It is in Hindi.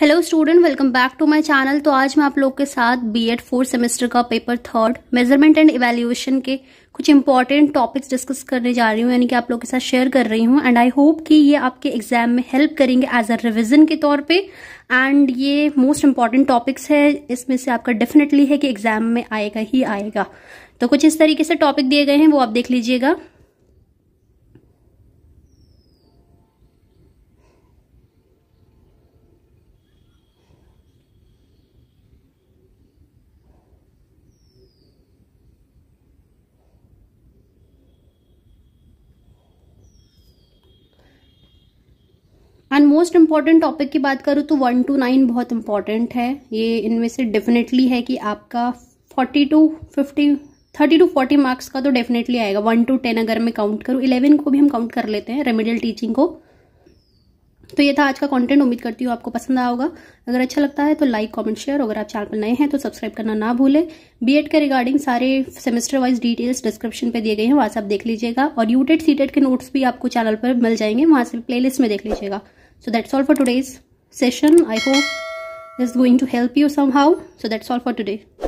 hello student welcome back to my channel तो आज मैं आप लोग के साथ बीएड एड फोर्थ सेमेस्टर का paper third measurement and evaluation के कुछ इंपॉर्टेंट टॉपिक्स डिस्कस करने जा रही हूँ यानी कि आप लोग के साथ शेयर कर रही हूँ एंड आई होप कि ये आपके एग्जाम में हेल्प करेंगे एज अ रिविजन के तौर पर एंड ये मोस्ट इंपॉर्टेंट टॉपिक्स है इसमें से आपका डेफिनेटली है कि एग्जाम में आएगा ही आएगा तो कुछ इस तरीके से टॉपिक दिए गए हैं वो आप देख लीजिएगा एंड मोस्ट इम्पॉर्टेंट टॉपिक की बात करूँ तो वन टू नाइन बहुत इंपॉर्टेंट है ये इनमें से डेफिनेटली है कि आपका forty to fifty thirty to forty marks का तो डेफिनेटली आएगा वन टू टेन अगर मैं काउंट करूँ इलेवन को भी हम काउंट कर लेते हैं रेमेडियल टीचिंग को तो ये था आज का कंटेंट उम्मीद करती हूँ आपको पसंद आया होगा अगर अच्छा लगता है तो लाइक कमेंट शेयर अगर आप चैनल पर नए हैं तो सब्सक्राइब करना ना भूलें बीएड के रिगार्डिंग सारे सेमेस्टर वाइज डिटेल्स डिस्क्रिप्शन पे दिए गए हैं वहां से आप देख लीजिएगा और यूटेड सीटेड e e के नोट्स भी आपको चैनल पर मिल जाएंगे वहां से प्ले में देख लीजिएगा so that's all for today's session i hope this is going to help you somehow so that's all for today